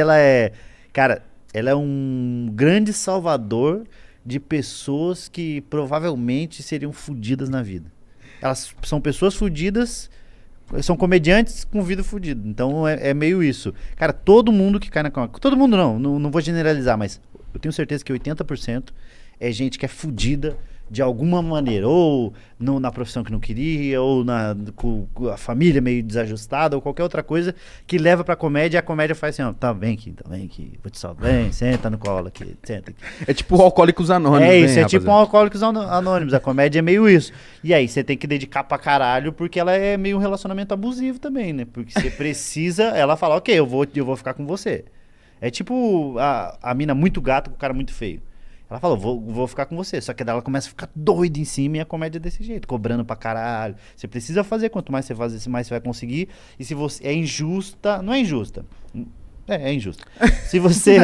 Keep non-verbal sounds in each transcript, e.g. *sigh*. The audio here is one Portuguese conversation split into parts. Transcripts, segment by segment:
ela é. Cara, ela é um grande salvador de pessoas que provavelmente seriam fodidas na vida. Elas são pessoas fodidas, são comediantes com vida fodida. Então é, é, meio isso. Cara, todo mundo que cai na cama. Todo mundo não, não, não vou generalizar, mas eu tenho certeza que 80% é gente que é fodida de alguma maneira, ou no, na profissão que não queria, ou na, com, com a família meio desajustada, ou qualquer outra coisa que leva pra comédia, e a comédia faz assim, ó, tá bem aqui, tá bem aqui, vou te salvar, vem, senta no colo aqui, senta aqui. É tipo o Alcoólicos Anônimos, É isso, é tipo um Alcoólicos Anônimos, a comédia é meio isso. E aí, você tem que dedicar pra caralho, porque ela é meio um relacionamento abusivo também, né? Porque você precisa, ela fala, ok, eu vou, eu vou ficar com você. É tipo a, a mina muito gata com o cara muito feio. Ela falou, vou, vou ficar com você. Só que daí ela começa a ficar doida em cima e a comédia é desse jeito, cobrando pra caralho. Você precisa fazer, quanto mais você fazer, mais você vai conseguir. E se você é injusta, não é injusta. É, é injusto. *laughs* Se você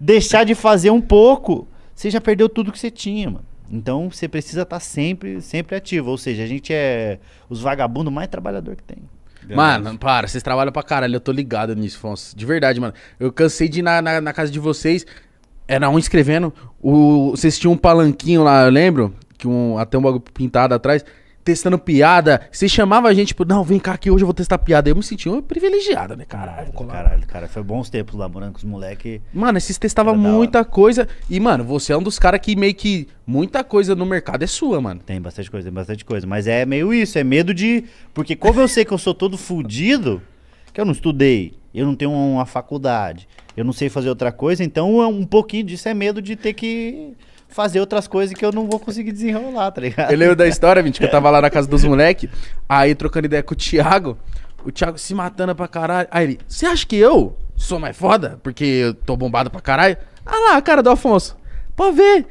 deixar de fazer um pouco, você já perdeu tudo que você tinha, mano. Então você precisa estar tá sempre, sempre ativo. Ou seja, a gente é os vagabundos mais trabalhador que tem. Mano, para, vocês trabalham pra caralho, eu tô ligado nisso, Fonso. De verdade, mano. Eu cansei de ir na, na, na casa de vocês. Era um escrevendo. O, vocês tinham um palanquinho lá, eu lembro. Que um, até um bagulho pintado atrás. Testando piada. Você chamava a gente, tipo, não, vem cá que hoje eu vou testar piada. Eu me sentia um privilegiado, né, caralho? Caralho, cara. Foi bons tempos lá, morando com os moleques. Mano, vocês testavam muita coisa. E, mano, você é um dos caras que meio que. Muita coisa no mercado é sua, mano. Tem bastante coisa, tem bastante coisa. Mas é meio isso, é medo de. Porque como eu sei que eu sou todo fudido, que eu não estudei, eu não tenho uma faculdade eu não sei fazer outra coisa, então é um pouquinho disso é medo de ter que fazer outras coisas que eu não vou conseguir desenrolar, tá ligado? Eu lembro da história, gente, que eu tava lá na casa dos moleques, aí trocando ideia com o Thiago, o Thiago se matando pra caralho. Aí ele, você acha que eu sou mais foda? Porque eu tô bombado pra caralho? Ah lá, a cara do Afonso. Pode ver.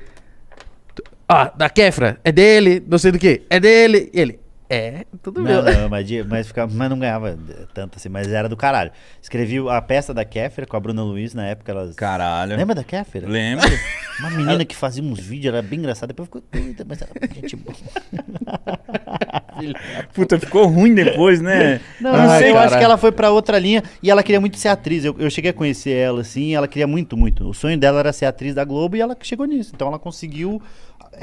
Ah, da Kefra, é dele, não sei do que, é dele. Ele, é, tudo não, meu. Não, mas, mas, ficava, mas não ganhava tanto assim, mas era do caralho. Escrevi a peça da Kéfera com a Bruna Luiz na época. Elas... Caralho. Lembra da Kéfera? Lembro. *laughs* Uma menina que fazia uns vídeos, era bem engraçada, depois ficou doida, mas era gente boa. *laughs* Puta, ficou ruim depois, né? Não, Ai, não sei, caralho. eu acho que ela foi pra outra linha e ela queria muito ser atriz. Eu, eu cheguei a conhecer ela, assim, ela queria muito, muito. O sonho dela era ser atriz da Globo e ela chegou nisso. Então ela conseguiu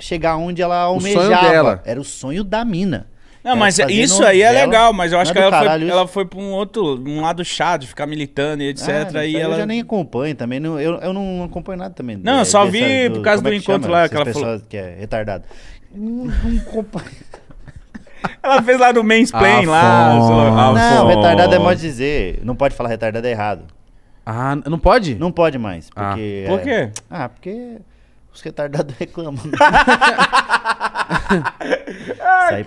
chegar onde ela almejava. O sonho dela. Era o sonho da mina. Não, mas isso aí é dela, legal, mas eu acho é que ela foi, ela foi pra um outro, um lado chato, ficar militando e ah, etc. Ah, e ela... Eu já nem acompanho também, não, eu, eu não acompanho nada também. Não, é, só vi dessa, do, por causa é do é encontro chama, lá que ela falou. que é retardado. Não, não acompanho. *laughs* Ela fez lá do mansplain lá. Ah, não, retardado é mais dizer. Não pode falar retardado é errado. Ah, não pode? Não pode mais. Ah. Porque, ah. Por quê? É... Ah, porque os retardados *laughs* reclamam. *laughs* Isso aí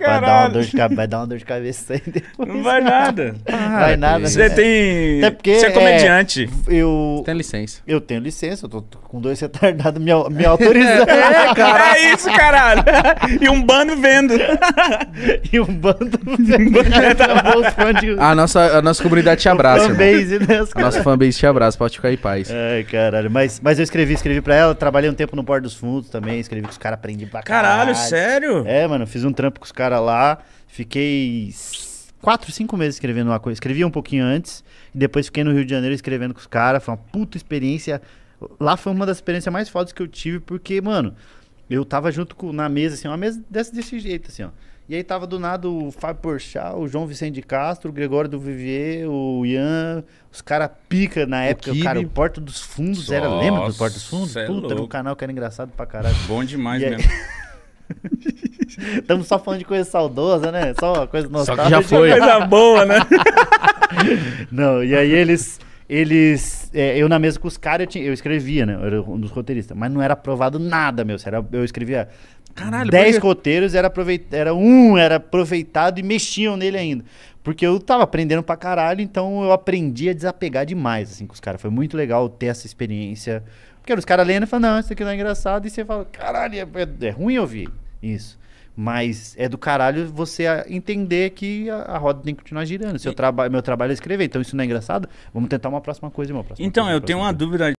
vai dar uma dor de cabeça aí depois. Não vai nada. Ah, vai nada. Você tem. Até porque, você é, é comediante. É, eu. Você tem licença. Eu tenho licença, eu tô com dois retardados me, me autorizando. *laughs* é, cara. é isso, caralho. E um bando vendo. *laughs* e um bando *laughs* vendo. a, nossa, a nossa comunidade te abraça. Fanbase, né, a nossa fanbase te abraça, pode ficar em paz. Ai, caralho. Mas, mas eu escrevi, escrevi pra ela, trabalhei um tempo no Porto dos Fundos também, escrevi que os caras aprendem pra caralho. Caralho, sério. Sério? É, mano, fiz um trampo com os caras lá, fiquei quatro, cinco meses escrevendo uma coisa. Escrevi um pouquinho antes, e depois fiquei no Rio de Janeiro escrevendo com os caras. Foi uma puta experiência. Lá foi uma das experiências mais fodas que eu tive, porque, mano, eu tava junto com, na mesa, assim, uma mesa desse, desse jeito, assim, ó. E aí tava do nada o Fábio Porchat, o João Vicente de Castro, o Gregório do Vivier, o Ian, os caras pica na época, o, cara, o Porta dos Fundos Nossa, era, lembra do Porta dos Fundos? É puta, é no canal que era engraçado pra caralho. Bom demais e mesmo. Aí... *laughs* *laughs* Estamos só falando de coisa saudosa, né? Só coisa nostálgica. Só que já foi. Coisa boa, né? *laughs* Não, e aí eles eles. É, eu na mesa com os caras, eu, eu escrevia, né? Eu era um dos roteiristas. Mas não era aprovado nada, meu. Era, eu escrevia. Caralho, 10 porque... roteiros, era, aproveit... era um, era aproveitado e mexiam nele ainda. Porque eu tava aprendendo pra caralho, então eu aprendi a desapegar demais, assim, com os caras. Foi muito legal ter essa experiência. Porque os caras lendo e falam, não, isso aqui não é engraçado. E você fala, caralho, é, é, é ruim ouvir isso. Mas é do caralho você entender que a, a roda tem que continuar girando. Seu traba meu trabalho é escrever, então isso não é engraçado? Vamos tentar uma próxima coisa, uma próxima Então, coisa, eu tenho uma coisa. dúvida